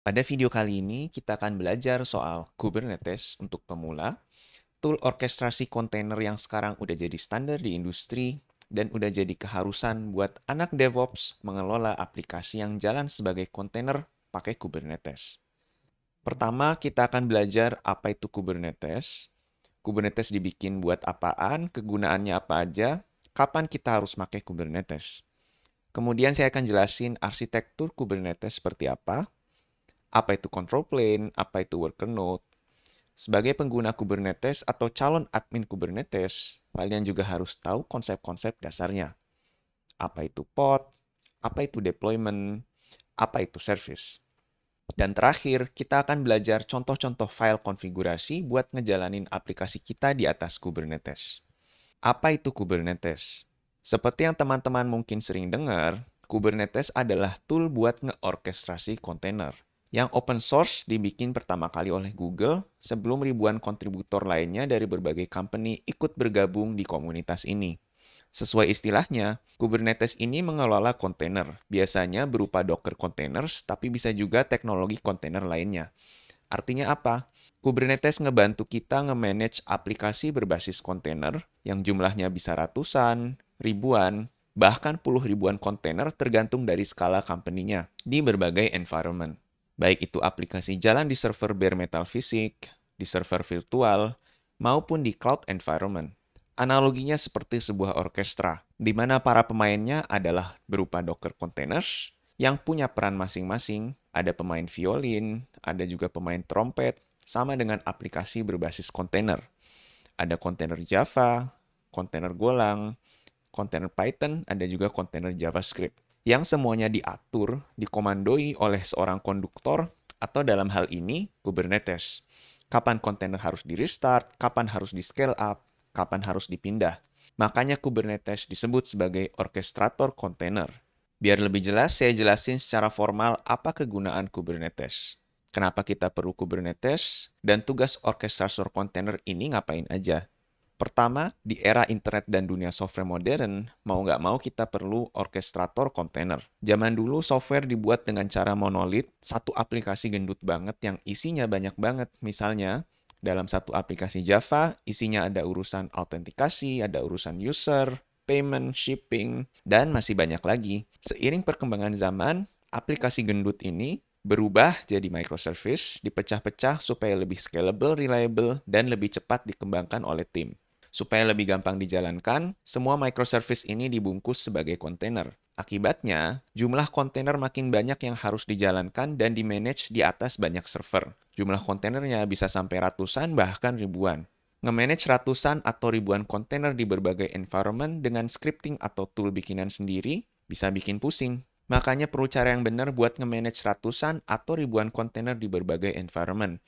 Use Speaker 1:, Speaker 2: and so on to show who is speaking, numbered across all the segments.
Speaker 1: Pada video kali ini, kita akan belajar soal Kubernetes untuk pemula, tool orkestrasi kontainer yang sekarang udah jadi standar di industri, dan udah jadi keharusan buat anak DevOps mengelola aplikasi yang jalan sebagai kontainer pakai Kubernetes. Pertama, kita akan belajar apa itu Kubernetes, Kubernetes dibikin buat apaan, kegunaannya apa aja, kapan kita harus pakai Kubernetes. Kemudian saya akan jelasin arsitektur Kubernetes seperti apa, apa itu control plane, apa itu worker node. Sebagai pengguna Kubernetes atau calon admin Kubernetes, kalian juga harus tahu konsep-konsep dasarnya. Apa itu pod, apa itu deployment, apa itu service. Dan terakhir, kita akan belajar contoh-contoh file konfigurasi buat ngejalanin aplikasi kita di atas Kubernetes. Apa itu Kubernetes? Seperti yang teman-teman mungkin sering dengar, Kubernetes adalah tool buat ngeorkestrasi kontainer yang open source dibikin pertama kali oleh Google sebelum ribuan kontributor lainnya dari berbagai company ikut bergabung di komunitas ini. Sesuai istilahnya, Kubernetes ini mengelola kontainer, biasanya berupa Docker containers, tapi bisa juga teknologi kontainer lainnya. Artinya apa? Kubernetes ngebantu kita nge-manage aplikasi berbasis kontainer yang jumlahnya bisa ratusan, ribuan, bahkan puluh ribuan kontainer tergantung dari skala company-nya di berbagai environment baik itu aplikasi jalan di server bare metal fisik, di server virtual, maupun di cloud environment. Analoginya seperti sebuah orkestra, di mana para pemainnya adalah berupa Docker containers yang punya peran masing-masing. Ada pemain violin, ada juga pemain trompet, sama dengan aplikasi berbasis container. Ada container Java, container Golang, container Python, ada juga container JavaScript yang semuanya diatur, dikomandoi oleh seorang konduktor atau dalam hal ini Kubernetes. Kapan kontainer harus di-restart, kapan harus di-scale up, kapan harus dipindah. Makanya Kubernetes disebut sebagai orkestrator kontainer. Biar lebih jelas, saya jelasin secara formal apa kegunaan Kubernetes. Kenapa kita perlu Kubernetes, dan tugas orkestrator kontainer ini ngapain aja. Pertama, di era internet dan dunia software modern, mau nggak mau kita perlu orkestrator kontainer. Zaman dulu software dibuat dengan cara monolit, satu aplikasi gendut banget yang isinya banyak banget. Misalnya, dalam satu aplikasi Java, isinya ada urusan autentikasi, ada urusan user, payment, shipping, dan masih banyak lagi. Seiring perkembangan zaman, aplikasi gendut ini berubah jadi microservice, dipecah-pecah supaya lebih scalable, reliable, dan lebih cepat dikembangkan oleh tim. Supaya lebih gampang dijalankan, semua microservice ini dibungkus sebagai kontainer. Akibatnya, jumlah kontainer makin banyak yang harus dijalankan dan di manage di atas banyak server. Jumlah kontainernya bisa sampai ratusan bahkan ribuan. Nge-manage ratusan atau ribuan kontainer di berbagai environment dengan scripting atau tool bikinan sendiri bisa bikin pusing. Makanya perlu cara yang benar buat nge-manage ratusan atau ribuan kontainer di berbagai environment.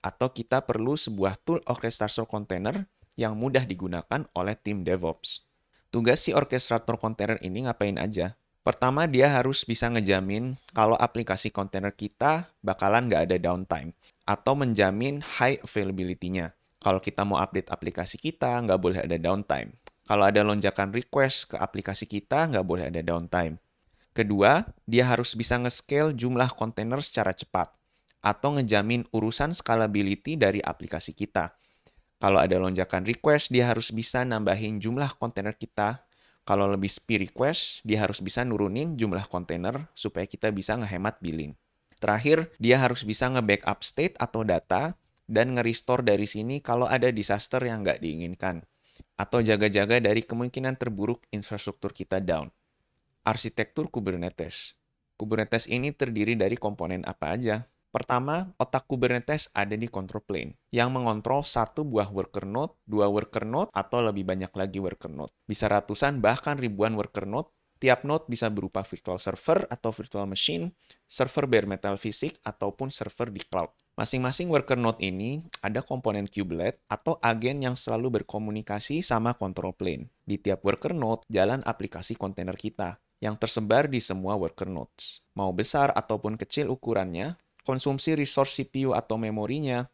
Speaker 1: Atau kita perlu sebuah tool orchestrator container yang mudah digunakan oleh tim DevOps. Tugas si orkestrator kontainer ini ngapain aja? Pertama, dia harus bisa ngejamin kalau aplikasi kontainer kita bakalan nggak ada downtime atau menjamin high availability-nya. Kalau kita mau update aplikasi kita, nggak boleh ada downtime. Kalau ada lonjakan request ke aplikasi kita, nggak boleh ada downtime. Kedua, dia harus bisa nge-scale jumlah kontainer secara cepat atau ngejamin urusan scalability dari aplikasi kita. Kalau ada lonjakan request, dia harus bisa nambahin jumlah kontainer kita. Kalau lebih speed request, dia harus bisa nurunin jumlah kontainer supaya kita bisa ngehemat billing. Terakhir, dia harus bisa nge-backup state atau data dan nge-restore dari sini kalau ada disaster yang nggak diinginkan. Atau jaga-jaga dari kemungkinan terburuk infrastruktur kita down. Arsitektur Kubernetes. Kubernetes ini terdiri dari komponen apa aja? Pertama, otak Kubernetes ada di control plane yang mengontrol satu buah worker node, dua worker node, atau lebih banyak lagi worker node. Bisa ratusan bahkan ribuan worker node. Tiap node bisa berupa virtual server atau virtual machine, server bare metal fisik, ataupun server di cloud. Masing-masing worker node ini ada komponen kubelet atau agen yang selalu berkomunikasi sama control plane. Di tiap worker node, jalan aplikasi kontainer kita yang tersebar di semua worker nodes. Mau besar ataupun kecil ukurannya, konsumsi resource CPU atau memorinya,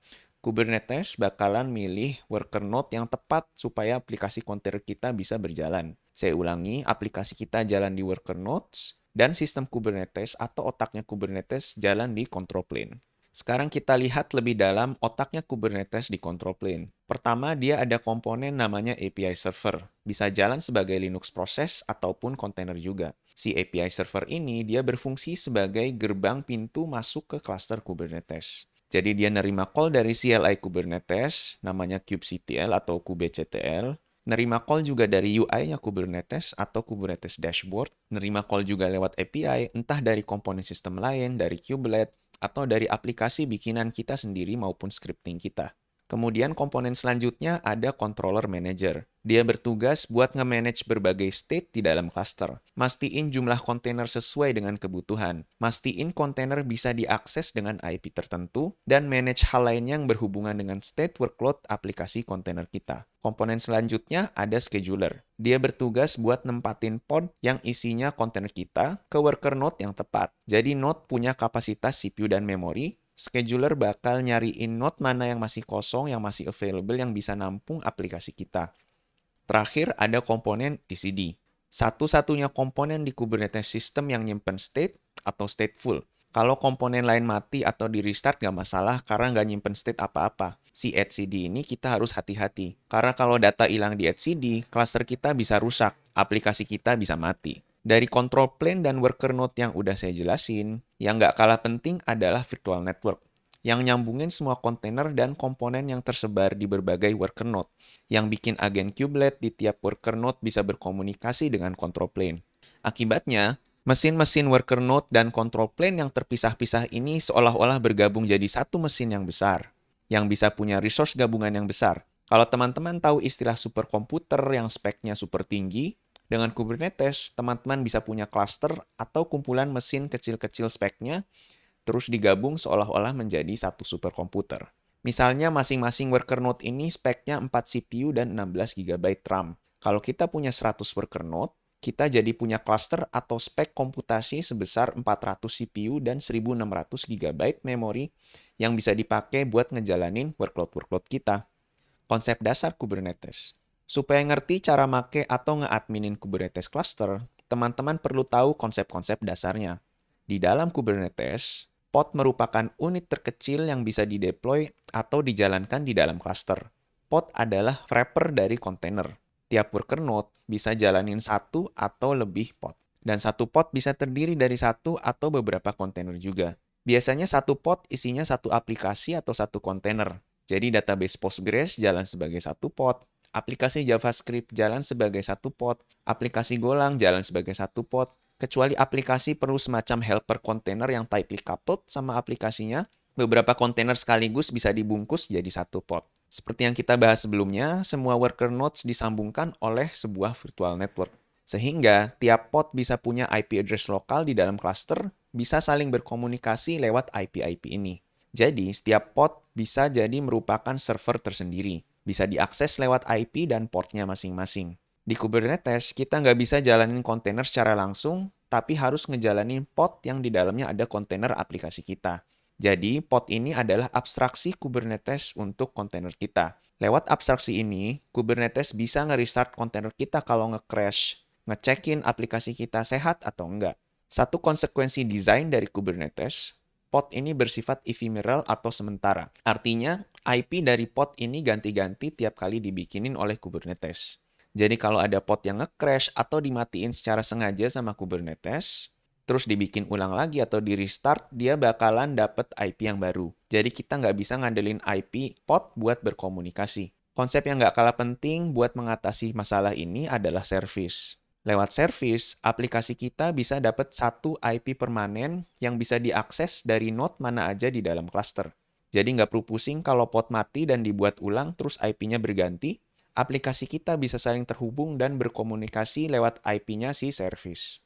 Speaker 1: Kubernetes bakalan milih worker node yang tepat supaya aplikasi kontainer kita bisa berjalan. Saya ulangi, aplikasi kita jalan di worker nodes dan sistem Kubernetes atau otaknya Kubernetes jalan di control plane. Sekarang kita lihat lebih dalam otaknya Kubernetes di control plane. Pertama, dia ada komponen namanya API server. Bisa jalan sebagai Linux proses ataupun container juga. Si API server ini dia berfungsi sebagai gerbang pintu masuk ke cluster Kubernetes. Jadi dia nerima call dari CLI Kubernetes, namanya kubectl atau kubectl, nerima call juga dari UI-nya Kubernetes atau Kubernetes Dashboard, nerima call juga lewat API, entah dari komponen sistem lain, dari kubelet, atau dari aplikasi bikinan kita sendiri maupun scripting kita. Kemudian komponen selanjutnya ada controller manager. Dia bertugas buat nge-manage berbagai state di dalam cluster. Mastiin jumlah kontainer sesuai dengan kebutuhan. Mastiin kontainer bisa diakses dengan IP tertentu dan manage hal lain yang berhubungan dengan state workload aplikasi kontainer kita. Komponen selanjutnya ada scheduler. Dia bertugas buat nempatin pod yang isinya kontainer kita ke worker node yang tepat. Jadi node punya kapasitas CPU dan memori scheduler bakal nyariin node mana yang masih kosong, yang masih available, yang bisa nampung aplikasi kita. Terakhir ada komponen TCD. Satu-satunya komponen di Kubernetes system yang nyimpen state atau stateful. Kalau komponen lain mati atau di restart nggak masalah karena nggak nyimpen state apa-apa. Si etcd ini kita harus hati-hati. Karena kalau data hilang di etcd, cluster kita bisa rusak, aplikasi kita bisa mati. Dari control plane dan worker node yang udah saya jelasin, yang nggak kalah penting adalah virtual network yang nyambungin semua kontainer dan komponen yang tersebar di berbagai worker node, yang bikin agen kubelet di tiap worker node bisa berkomunikasi dengan control plane. Akibatnya, mesin-mesin worker node dan control plane yang terpisah-pisah ini seolah-olah bergabung jadi satu mesin yang besar, yang bisa punya resource gabungan yang besar. Kalau teman-teman tahu istilah superkomputer yang speknya super tinggi, dengan Kubernetes, teman-teman bisa punya cluster atau kumpulan mesin kecil-kecil speknya, terus digabung seolah-olah menjadi satu superkomputer. Misalnya masing-masing worker node ini speknya 4 CPU dan 16 GB RAM. Kalau kita punya 100 worker node, kita jadi punya cluster atau spek komputasi sebesar 400 CPU dan 1600 GB memori yang bisa dipakai buat ngejalanin workload-workload kita. Konsep dasar Kubernetes. Supaya ngerti cara make atau ngeadminin Kubernetes cluster, teman-teman perlu tahu konsep-konsep dasarnya. Di dalam Kubernetes, pod merupakan unit terkecil yang bisa dideploy atau dijalankan di dalam cluster. Pod adalah wrapper dari kontainer. Tiap worker node bisa jalanin satu atau lebih pod. Dan satu pod bisa terdiri dari satu atau beberapa kontainer juga. Biasanya satu pod isinya satu aplikasi atau satu kontainer. Jadi database Postgres jalan sebagai satu pod, Aplikasi JavaScript jalan sebagai satu pot, aplikasi Golang jalan sebagai satu pot, kecuali aplikasi perlu semacam helper container yang tightly coupled sama aplikasinya, beberapa kontainer sekaligus bisa dibungkus jadi satu pot. Seperti yang kita bahas sebelumnya, semua worker nodes disambungkan oleh sebuah virtual network. Sehingga tiap pod bisa punya IP address lokal di dalam cluster, bisa saling berkomunikasi lewat IP-IP ini. Jadi, setiap pod bisa jadi merupakan server tersendiri. Bisa diakses lewat IP dan portnya masing-masing. Di Kubernetes, kita nggak bisa jalanin kontainer secara langsung, tapi harus ngejalanin pod yang di dalamnya ada kontainer aplikasi kita. Jadi, pod ini adalah abstraksi Kubernetes untuk kontainer kita. Lewat abstraksi ini, Kubernetes bisa nge-restart kontainer kita kalau nge-crash, ngecekin aplikasi kita sehat atau enggak. Satu konsekuensi desain dari Kubernetes, pot ini bersifat ephemeral atau sementara. Artinya, IP dari pot ini ganti-ganti tiap kali dibikinin oleh Kubernetes. Jadi kalau ada pot yang nge-crash atau dimatiin secara sengaja sama Kubernetes, terus dibikin ulang lagi atau di restart, dia bakalan dapet IP yang baru. Jadi kita nggak bisa ngandelin IP pot buat berkomunikasi. Konsep yang nggak kalah penting buat mengatasi masalah ini adalah service. Lewat service, aplikasi kita bisa dapat satu IP permanen yang bisa diakses dari node mana aja di dalam cluster. Jadi nggak perlu pusing kalau pot mati dan dibuat ulang terus IP-nya berganti, aplikasi kita bisa saling terhubung dan berkomunikasi lewat IP-nya si service.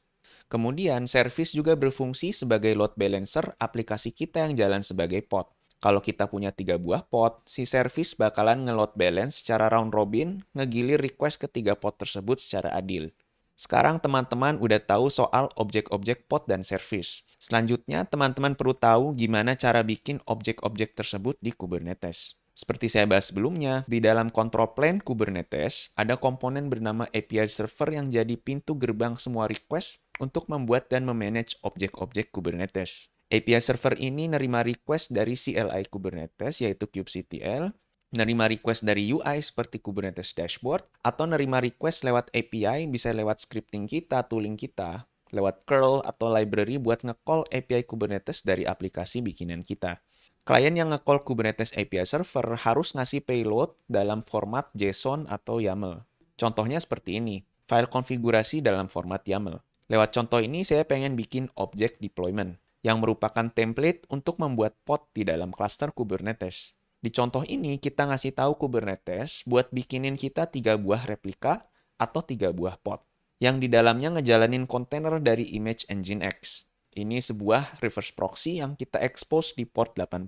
Speaker 1: Kemudian, service juga berfungsi sebagai load balancer aplikasi kita yang jalan sebagai pot. Kalau kita punya tiga buah pot, si service bakalan nge-load balance secara round robin, ngegilir request ke tiga pot tersebut secara adil. Sekarang teman-teman udah tahu soal objek-objek pot dan service. Selanjutnya, teman-teman perlu tahu gimana cara bikin objek-objek tersebut di Kubernetes. Seperti saya bahas sebelumnya, di dalam control plane Kubernetes, ada komponen bernama API server yang jadi pintu gerbang semua request untuk membuat dan memanage objek-objek Kubernetes. API server ini nerima request dari CLI Kubernetes yaitu kubectl nerima request dari UI seperti Kubernetes Dashboard, atau nerima request lewat API bisa lewat scripting kita, tooling kita, lewat curl atau library buat nge-call API Kubernetes dari aplikasi bikinan kita. Klien yang nge-call Kubernetes API server harus ngasih payload dalam format JSON atau YAML. Contohnya seperti ini, file konfigurasi dalam format YAML. Lewat contoh ini saya pengen bikin object deployment yang merupakan template untuk membuat pod di dalam cluster Kubernetes. Di contoh ini kita ngasih tahu Kubernetes buat bikinin kita tiga buah replika atau tiga buah pod yang di dalamnya ngejalanin kontainer dari Image Engine X. Ini sebuah reverse proxy yang kita expose di port 80.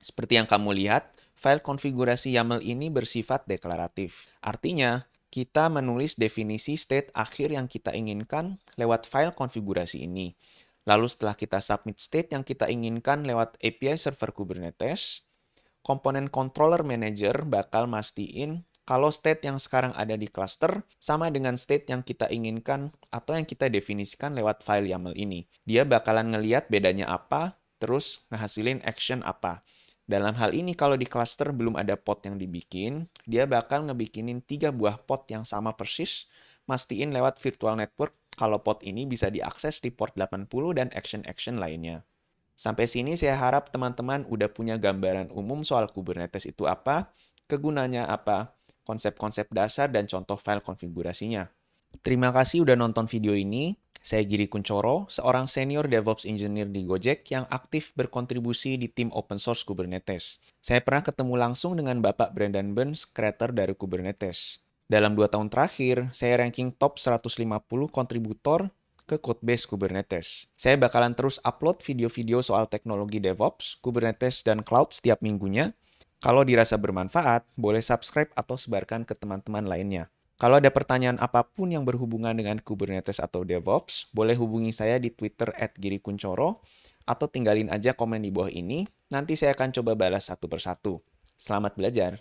Speaker 1: Seperti yang kamu lihat, file konfigurasi YAML ini bersifat deklaratif. Artinya, kita menulis definisi state akhir yang kita inginkan lewat file konfigurasi ini. Lalu setelah kita submit state yang kita inginkan lewat API server Kubernetes, komponen controller manager bakal mastiin kalau state yang sekarang ada di cluster sama dengan state yang kita inginkan atau yang kita definisikan lewat file YAML ini. Dia bakalan ngeliat bedanya apa, terus ngehasilin action apa. Dalam hal ini kalau di cluster belum ada pot yang dibikin, dia bakal ngebikinin tiga buah pot yang sama persis, mastiin lewat virtual network kalau pot ini bisa diakses di port 80 dan action-action lainnya. Sampai sini saya harap teman-teman udah punya gambaran umum soal Kubernetes itu apa, kegunaannya apa, konsep-konsep dasar dan contoh file konfigurasinya. Terima kasih udah nonton video ini. Saya Giri Kuncoro, seorang senior DevOps engineer di Gojek yang aktif berkontribusi di tim open source Kubernetes. Saya pernah ketemu langsung dengan Bapak Brandon Burns, kreator dari Kubernetes. Dalam dua tahun terakhir, saya ranking top 150 kontributor ke Codebase Kubernetes. Saya bakalan terus upload video-video soal teknologi DevOps, Kubernetes, dan Cloud setiap minggunya. Kalau dirasa bermanfaat, boleh subscribe atau sebarkan ke teman-teman lainnya. Kalau ada pertanyaan apapun yang berhubungan dengan Kubernetes atau DevOps, boleh hubungi saya di Twitter @girikuncoro atau tinggalin aja komen di bawah ini, nanti saya akan coba balas satu persatu. Selamat belajar!